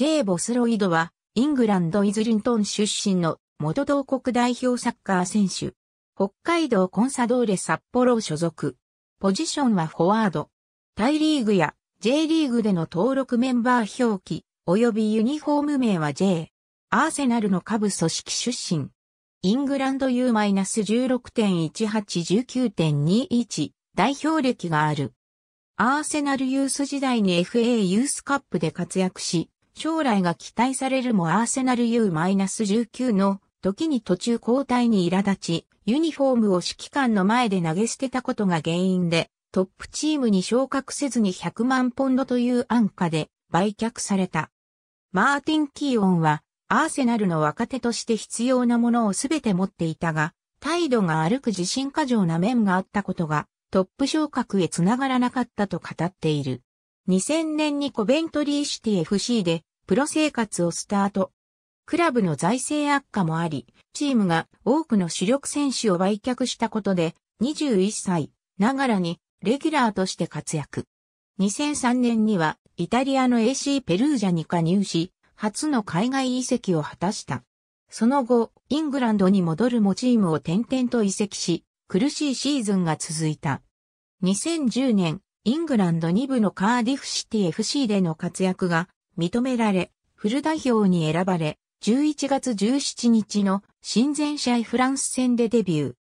J. ボスロイドは、イングランドイズリントン出身の元同国代表サッカー選手。北海道コンサドーレ札幌所属。ポジションはフォワード。タイリーグや J リーグでの登録メンバー表記、及びユニフォーム名は J。アーセナルの下部組織出身。イングランド U-16.1819.21 代表歴がある。アーセナルユース時代に FA ユースカップで活躍し、将来が期待されるもアーセナル U-19 の時に途中交代に苛立ち、ユニフォームを指揮官の前で投げ捨てたことが原因で、トップチームに昇格せずに100万ポンドという安価で売却された。マーティン・キーオンは、アーセナルの若手として必要なものをすべて持っていたが、態度が歩く自信過剰な面があったことが、トップ昇格へつながらなかったと語っている。2000年にコベントリーシティ FC でプロ生活をスタート。クラブの財政悪化もあり、チームが多くの主力選手を売却したことで、21歳、ながらに、レギュラーとして活躍。2003年には、イタリアの AC ペルージャに加入し、初の海外移籍を果たした。その後、イングランドに戻るもチームを転々と移籍し、苦しいシーズンが続いた。2010年、イングランド2部のカーディフシティ FC での活躍が認められ、フル代表に選ばれ、11月17日の親善試合フランス戦でデビュ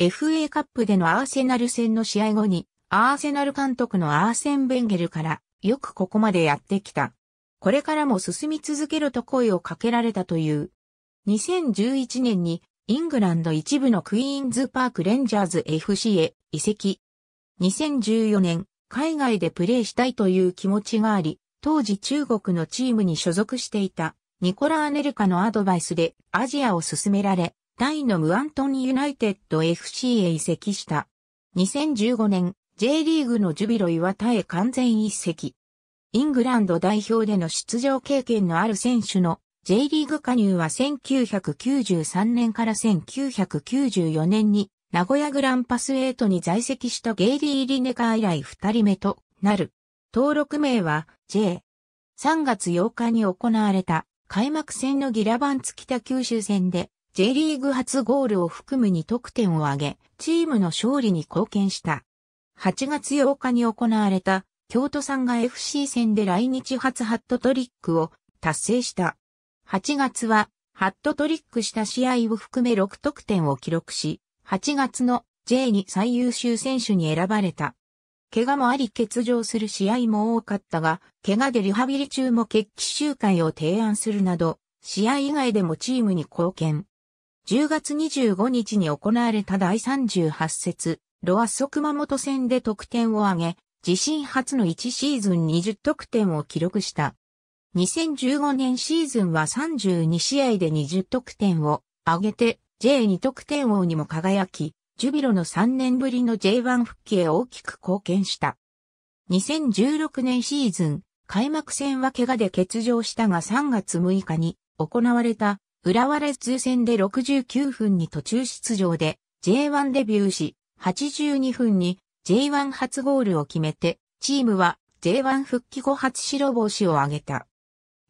ー。FA カップでのアーセナル戦の試合後に、アーセナル監督のアーセン・ベンゲルから、よくここまでやってきた。これからも進み続けろと声をかけられたという。2011年にイングランド一部のクイーンズパークレンジャーズ FC へ移籍。2014年、海外でプレーしたいという気持ちがあり、当時中国のチームに所属していたニコラ・アネルカのアドバイスでアジアを進められ、大のムアントンユナイテッド FC へ移籍した。2015年、J リーグのジュビロ岩田へ完全移籍。イングランド代表での出場経験のある選手の J リーグ加入は1993年から1994年に名古屋グランパスエイトに在籍したゲイリー・リネカー以来2人目となる。登録名は J。3月8日に行われた開幕戦のギラバンツ北九州戦で J リーグ初ゴールを含む2得点を挙げ、チームの勝利に貢献した。8月8日に行われた京都産が FC 戦で来日初ハットトリックを達成した。8月はハットトリックした試合を含め6得点を記録し、8月の J に最優秀選手に選ばれた。怪我もあり欠場する試合も多かったが、怪我でリハビリ中も決起集会を提案するなど、試合以外でもチームに貢献。10月25日に行われた第38節、ロアッソ熊本戦で得点を挙げ、自身初の1シーズン20得点を記録した。2015年シーズンは32試合で20得点を挙げて J2 得点王にも輝き、ジュビロの3年ぶりの J1 復帰へ大きく貢献した。2016年シーズン、開幕戦は怪我で欠場したが3月6日に行われた浦和レッズ戦で69分に途中出場で J1 デビューし、82分に J1 初ゴールを決めて、チームは J1 復帰後初白星を挙げた。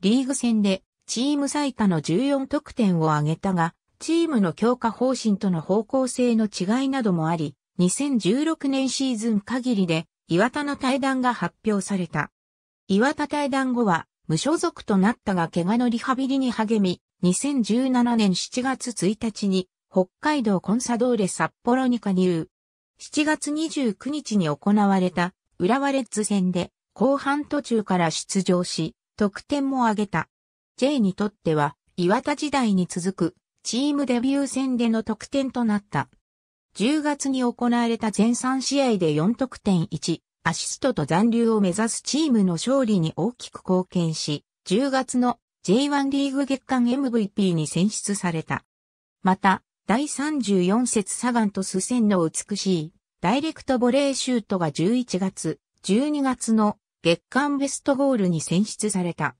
リーグ戦でチーム最多の14得点を挙げたが、チームの強化方針との方向性の違いなどもあり、2016年シーズン限りで岩田の対談が発表された。岩田対談後は無所属となったが怪我のリハビリに励み、2017年7月1日に北海道コンサドーレ札幌に加入。7月29日に行われた浦和レッズ戦で後半途中から出場し、得点も挙げた。J にとっては岩田時代に続くチームデビュー戦での得点となった。10月に行われた全3試合で4得点1、アシストと残留を目指すチームの勝利に大きく貢献し、10月の J1 リーグ月間 MVP に選出された。また、第34節サガンとスセンの美しいダイレクトボレーシュートが11月、12月の月間ベストゴールに選出された。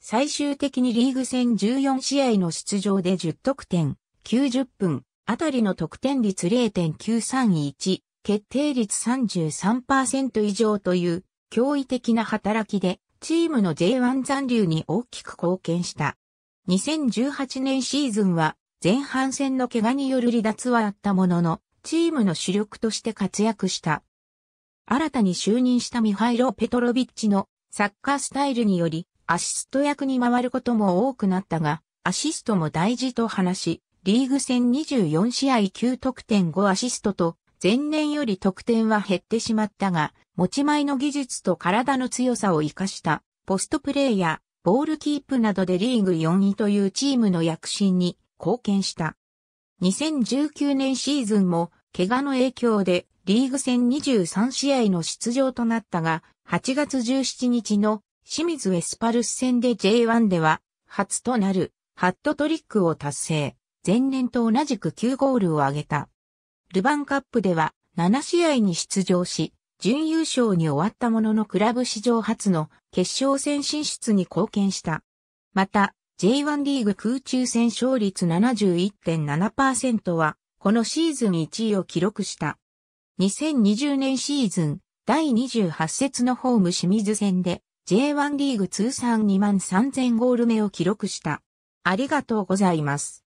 最終的にリーグ戦14試合の出場で10得点、90分、あたりの得点率0.931、決定率33%以上という驚異的な働きで、チームの J1 残留に大きく貢献した。2018年シーズンは前半戦の怪我による離脱はあったものの、チームの主力として活躍した。新たに就任したミハイロ・ペトロビッチのサッカースタイルにより、アシスト役に回ることも多くなったが、アシストも大事と話し、リーグ戦24試合9得点5アシストと、前年より得点は減ってしまったが、持ち前の技術と体の強さを活かした、ポストプレーや、ボールキープなどでリーグ4位というチームの躍進に貢献した。2019年シーズンも、怪我の影響で、リーグ戦23試合の出場となったが、8月17日の清水エスパルス戦で J1 では、初となる、ハットトリックを達成。前年と同じく9ゴールを挙げた。ルヴァンカップでは、7試合に出場し、準優勝に終わったもののクラブ史上初の決勝戦進出に貢献した。また、J1 リーグ空中戦勝率71.7%は、このシーズン1位を記録した。2020年シーズン、第28節のホーム清水戦で、J1 リーグ通算2万3000ゴール目を記録した。ありがとうございます。